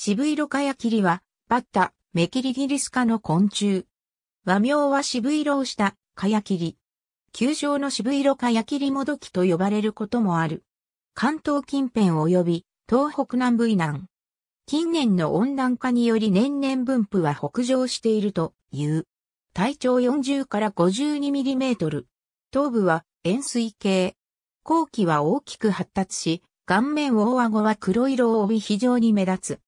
渋色カヤキリは、バッタ、メキリギリス科の昆虫。和名は渋色をしたカヤキリ。球状の渋色カヤキリもどきと呼ばれることもある。関東近辺及び東北南部以南。近年の温暖化により年々分布は北上しているという。体長40から52ミリメートル。頭部は円錐形。後期は大きく発達し、顔面大顎は黒色を帯び非常に目立つ。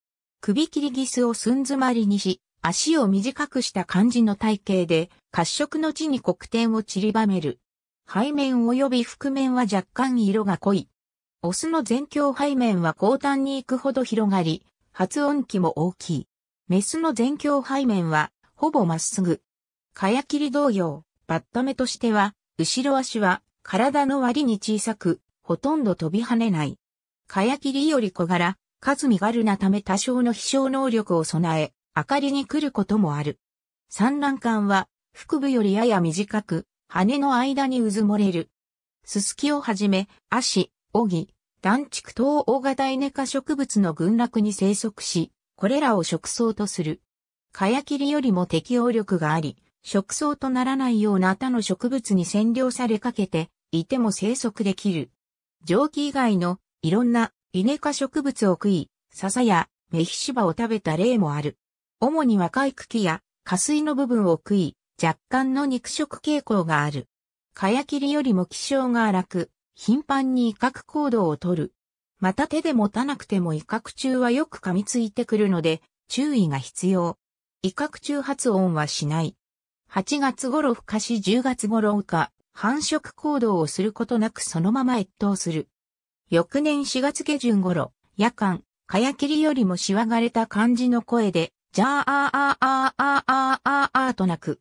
首切りギスを寸詰まりにし、足を短くした感じの体型で、褐色の地に黒点を散りばめる。背面及び覆面は若干色が濃い。オスの前胸背面は後端に行くほど広がり、発音器も大きい。メスの前胸背面は、ほぼまっすぐ。かやきり同様、バッタ目としては、後ろ足は、体の割に小さく、ほとんど飛び跳ねない。かやきりより小柄、数身軽なため多少の飛翔能力を備え、明かりに来ることもある。産卵管は、腹部よりやや短く、羽の間に渦漏れる。ススキをはじめ、アシ、オギ、断竹等大型イネ科植物の群落に生息し、これらを食草とする。カヤキリよりも適応力があり、食草とならないような他の植物に占領されかけて、いても生息できる。蒸気以外のいろんなイネ科植物を食い、笹やメヒシバを食べた例もある。主に若い茎や下水の部分を食い、若干の肉食傾向がある。カヤキリよりも気性が荒く、頻繁に威嚇行動をとる。また手で持たなくても威嚇中はよく噛みついてくるので、注意が必要。威嚇中発音はしない。8月頃孵化し10月頃羽化、繁殖行動をすることなくそのまま越冬する。翌年4月下旬頃、夜間、かやきりよりもしわがれた感じの声で、じゃあああああああああと泣く。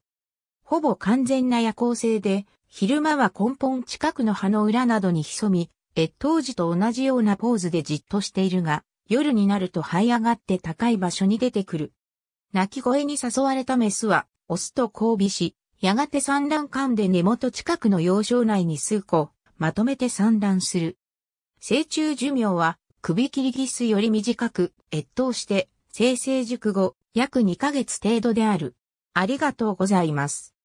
ほぼ完全な夜行性で、昼間は根本近くの葉の裏などに潜み、越冬時と同じようなポーズでじっとしているが、夜になると這い上がって高い場所に出てくる。鳴き声に誘われたメスは、オスと交尾し、やがて産卵管で根元近くの幼少内に数個、まとめて産卵する。成虫寿命は首切りギスより短く、越冬して、生成熟後、約2ヶ月程度である。ありがとうございます。